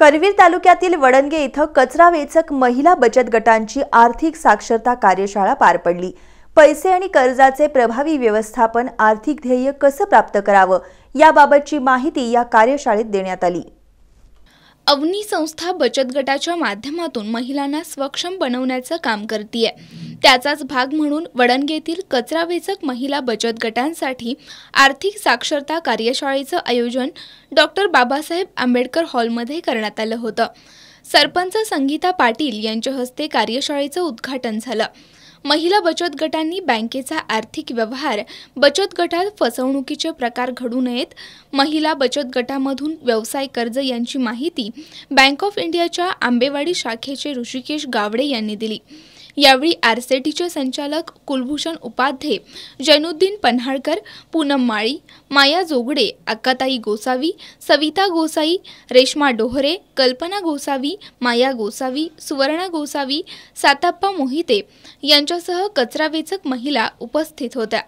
करवीर तालुक्यातील वडणगे इथं कचरा वेचक महिला बचत गटांची आर्थिक साक्षरता कार्यशाळा पार पडली पैसे आणि कर्जाचे प्रभावी व्यवस्थापन आर्थिक ध्येय कसं प्राप्त करावं याबाबतची माहिती या कार्यशाळेत देण्यात आली अवनी संस्था बचत गटाच्या माध्यमातून महिलांना सक्षम बनवण्याचं काम करते त्याचाच भाग म्हणून वडणगे येथील कचरा वेचक महिला बचत गटांसाठी आर्थिक साक्षरता कार्यशाळेचं आयोजन डॉक्टर बाबासाहेब आंबेडकर हॉलमध्ये करण्यात आलं होतं सरपंच संगीता पाटील यांच्या हस्ते कार्यशाळेचं उद्घाटन झालं महिला बचत गटांनी बँकेचा आर्थिक व्यवहार बचत गटात फसवणुकीचे प्रकार घडू नयेत महिला बचत गटामधून व्यवसाय कर्ज यांची माहिती बँक ऑफ इंडियाच्या आंबेवाडी शाखेचे ऋषिकेश गावडे यांनी दिली यावेळी आरसेटीचे संचालक कुलभूषण उपाध्ये जैनुद्दीन पन्हाळकर पूनम माळी माया जोगडे अक्काताई गोसावी सविता गोसाई रेश्मा डोहरे कल्पना गोसावी माया गोसावी सुवर्णा गोसावी साताप्पा मोहिते यांच्यासह कचरावेचक महिला उपस्थित होत्या